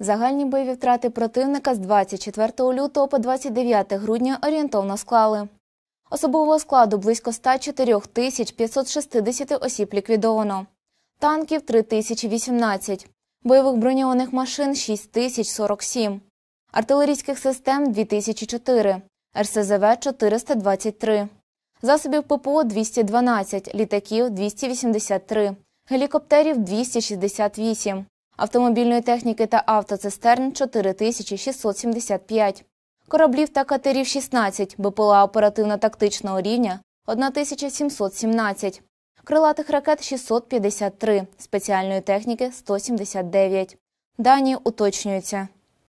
Загальні бойові втрати противника з 24 лютого по 29 грудня орієнтовно склали. Особового складу близько 104 тисяч 560 осіб ліквідовано, танків 3018, бойових броньованих машин 6047, артилерійських систем 2004, РСЗВ 423, засобів ППО 212, літаків 283, гелікоптерів 268, автомобільної техніки та автоцистерн 4675, кораблів та катерів 16, БПЛА оперативно-тактичного рівня 1717, крилатих ракет 653, спеціальної техніки 179. Дані уточнюються.